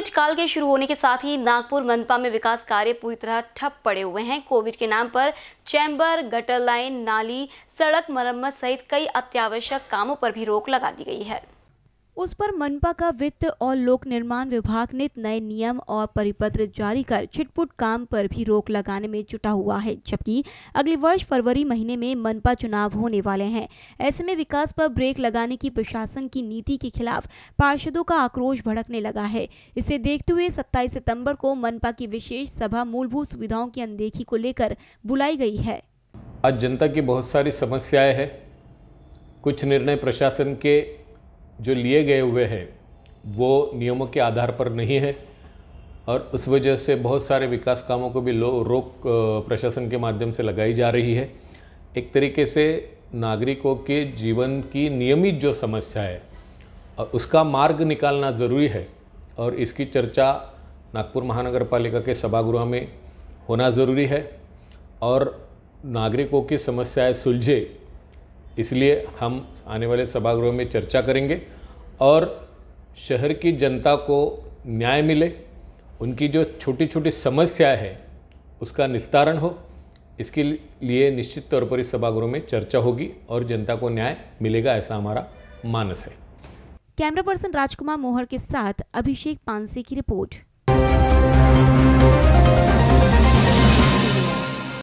Covid काल के शुरू होने के साथ ही नागपुर मनपा में विकास कार्य पूरी तरह ठप पड़े हुए हैं कोविड के नाम पर चैम्बर गटर लाइन नाली सड़क मरम्मत सहित कई अत्यावश्यक कामों पर भी रोक लगा दी गई है उस पर मनपा का वित्त और लोक निर्माण विभाग ने नए नियम और परिपत्र जारी कर छिटपुट काम पर भी रोक लगाने में जुटा हुआ है जबकि अगले वर्ष फरवरी महीने में मनपा चुनाव होने वाले हैं ऐसे में विकास पर ब्रेक लगाने की प्रशासन की नीति के खिलाफ पार्षदों का आक्रोश भड़कने लगा है इसे देखते हुए सत्ताईस सितम्बर को मनपा की विशेष सभा मूलभूत सुविधाओं की अनदेखी को लेकर बुलाई गई है आज जनता की बहुत सारी समस्याएं हैं कुछ निर्णय प्रशासन के जो लिए गए हुए हैं वो नियमों के आधार पर नहीं है और उस वजह से बहुत सारे विकास कामों को भी लो रोक प्रशासन के माध्यम से लगाई जा रही है एक तरीके से नागरिकों के जीवन की नियमित जो समस्या है उसका मार्ग निकालना ज़रूरी है और इसकी चर्चा नागपुर महानगर पालिका के सभागृह में होना ज़रूरी है और नागरिकों की समस्याएं सुलझे इसलिए हम आने वाले सभागृह में चर्चा करेंगे और शहर की जनता को न्याय मिले उनकी जो छोटी छोटी समस्या है उसका निस्तारण हो इसके लिए निश्चित तौर पर इस सभागृह में चर्चा होगी और जनता को न्याय मिलेगा ऐसा हमारा मानस है कैमरा पर्सन राजकुमार मोहर के साथ अभिषेक पानसे की रिपोर्ट